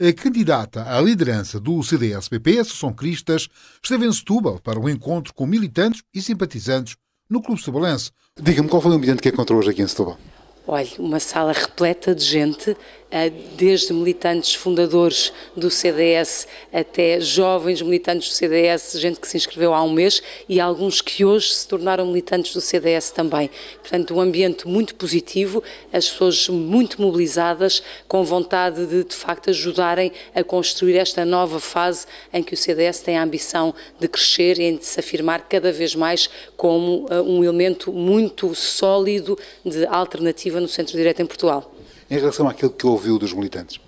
a candidata à liderança do CDS-PP, Associação Cristas, esteve em Setúbal para um encontro com militantes e simpatizantes no Clube Setalense. Diga-me qual foi o ambiente que encontrou hoje aqui em Setúbal? Olha, uma sala repleta de gente eh, desde militantes fundadores do CDS até jovens militantes do CDS, gente que se inscreveu há um mês e alguns que hoje se tornaram militantes do CDS também. Portanto, um ambiente muito positivo, as pessoas muito mobilizadas, com vontade de de facto ajudarem a construir esta nova fase em que o CDS tem a ambição de crescer e de se afirmar cada vez mais como eh, um elemento muito sólido de alternativa no centro-direita em Portugal em relação àquilo que ouviu dos militantes?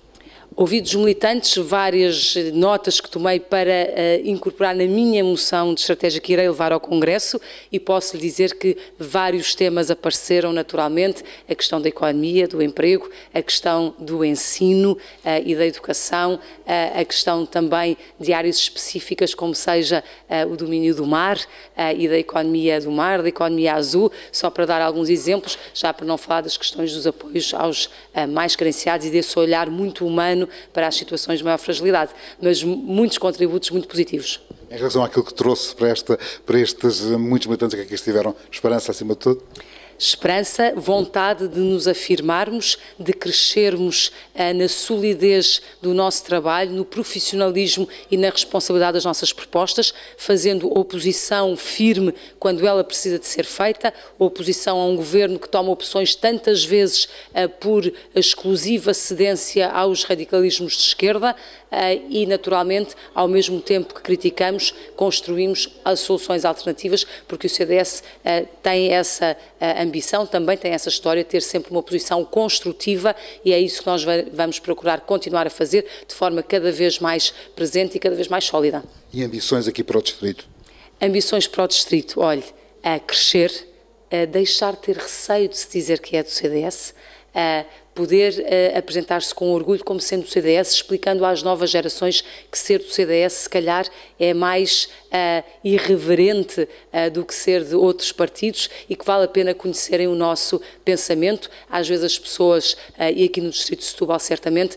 ouvi dos militantes várias notas que tomei para uh, incorporar na minha moção de estratégia que irei levar ao Congresso e posso lhe dizer que vários temas apareceram naturalmente, a questão da economia, do emprego, a questão do ensino uh, e da educação, uh, a questão também de áreas específicas como seja o domínio do mar e da economia do mar, da economia azul, só para dar alguns exemplos, já para não falar das questões dos apoios aos mais carenciados e desse olhar muito humano ano para as situações de maior fragilidade, mas muitos contributos muito positivos. Em relação àquilo que trouxe para, esta, para estes muitos militantes que aqui estiveram, esperança acima de tudo? esperança, vontade de nos afirmarmos, de crescermos ah, na solidez do nosso trabalho, no profissionalismo e na responsabilidade das nossas propostas, fazendo oposição firme quando ela precisa de ser feita, oposição a um governo que toma opções tantas vezes ah, por exclusiva cedência aos radicalismos de esquerda ah, e, naturalmente, ao mesmo tempo que criticamos, construímos as soluções alternativas, porque o CDS tem essa uh, ambição também tem essa história de ter sempre uma posição construtiva e é isso que nós vamos procurar continuar a fazer de forma cada vez mais presente e cada vez mais sólida. E ambições aqui para o Distrito? Ambições para o Distrito, olhe, a crescer, a deixar de ter receio de se dizer que é do CDS, a poder uh, apresentar-se com orgulho como sendo do CDS, explicando às novas gerações que ser do CDS, se calhar, é mais uh, irreverente uh, do que ser de outros partidos e que vale a pena conhecerem o nosso pensamento. Às vezes as pessoas, e aqui no Distrito de Setúbal certamente,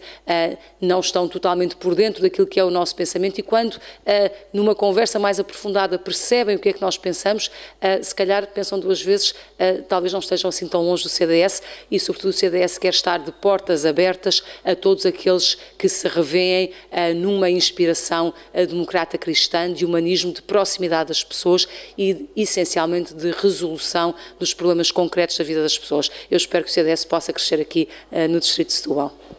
não estão totalmente por dentro daquilo que é o nosso pensamento e quando, numa conversa mais aprofundada, percebem o que é que nós pensamos, se calhar pensam duas vezes, talvez não estejam assim tão longe do CDS e, sobretudo, o CDS quer estar estar de portas abertas a todos aqueles que se revêem eh, numa inspiração eh, democrata cristã, de humanismo, de proximidade das pessoas e, essencialmente, de resolução dos problemas concretos da vida das pessoas. Eu espero que o CDS possa crescer aqui eh, no Distrito de Setúbal.